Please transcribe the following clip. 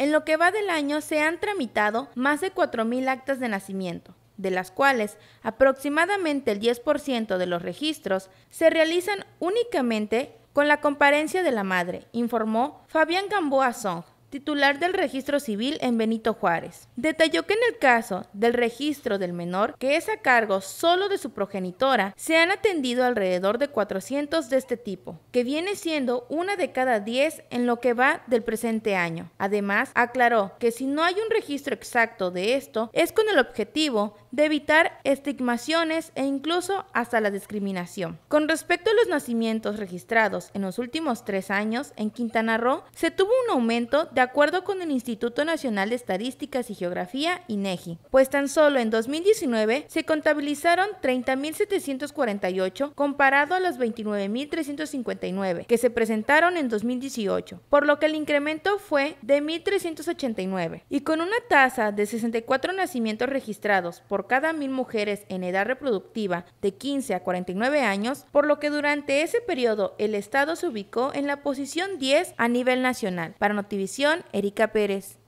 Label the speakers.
Speaker 1: En lo que va del año se han tramitado más de 4.000 actas de nacimiento, de las cuales aproximadamente el 10% de los registros se realizan únicamente con la comparencia de la madre, informó Fabián Gamboa Song, titular del registro civil en Benito Juárez. Detalló que en el caso del registro del menor, que es a cargo solo de su progenitora, se han atendido alrededor de 400 de este tipo, que viene siendo una de cada 10 en lo que va del presente año. Además, aclaró que si no hay un registro exacto de esto, es con el objetivo de evitar estigmaciones e incluso hasta la discriminación. Con respecto a los nacimientos registrados en los últimos tres años en Quintana Roo, se tuvo un aumento de acuerdo con el Instituto Nacional de Estadísticas y Geografía, INEGI, pues tan solo en 2019 se contabilizaron 30.748 comparado a los 29.359 que se presentaron en 2018, por lo que el incremento fue de 1.389 y con una tasa de 64 nacimientos registrados por por cada mil mujeres en edad reproductiva de 15 a 49 años, por lo que durante ese periodo el Estado se ubicó en la posición 10 a nivel nacional. Para
Speaker 2: Notivisión, Erika Pérez.